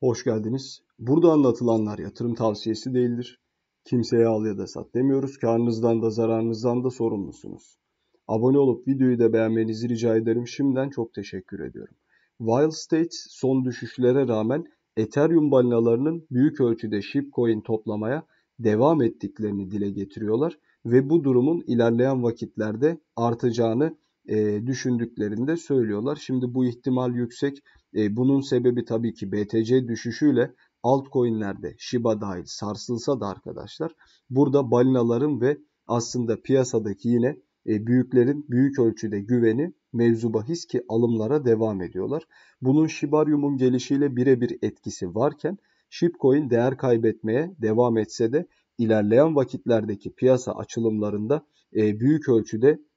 Hoş geldiniz. Burada anlatılanlar yatırım tavsiyesi değildir. Kimseye al ya da sat demiyoruz. Karnınızdan da zararınızdan da sorumlusunuz. Abone olup videoyu da beğenmenizi rica ederim. Şimdiden çok teşekkür ediyorum. Wild States son düşüşlere rağmen Ethereum balinalarının büyük ölçüde shipcoin toplamaya devam ettiklerini dile getiriyorlar ve bu durumun ilerleyen vakitlerde artacağını e, düşündüklerinde söylüyorlar. Şimdi bu ihtimal yüksek. E, bunun sebebi tabii ki BTC düşüşüyle altcoin'lerde Shiba dahil sarsılsa da arkadaşlar burada balinaların ve aslında piyasadaki yine e, büyüklerin büyük ölçüde güveni mevzu bahis ki alımlara devam ediyorlar. Bunun Shibarium'un gelişiyle birebir etkisi varken Shipcoin değer kaybetmeye devam etse de ilerleyen vakitlerdeki piyasa açılımlarında e, büyük ölçüde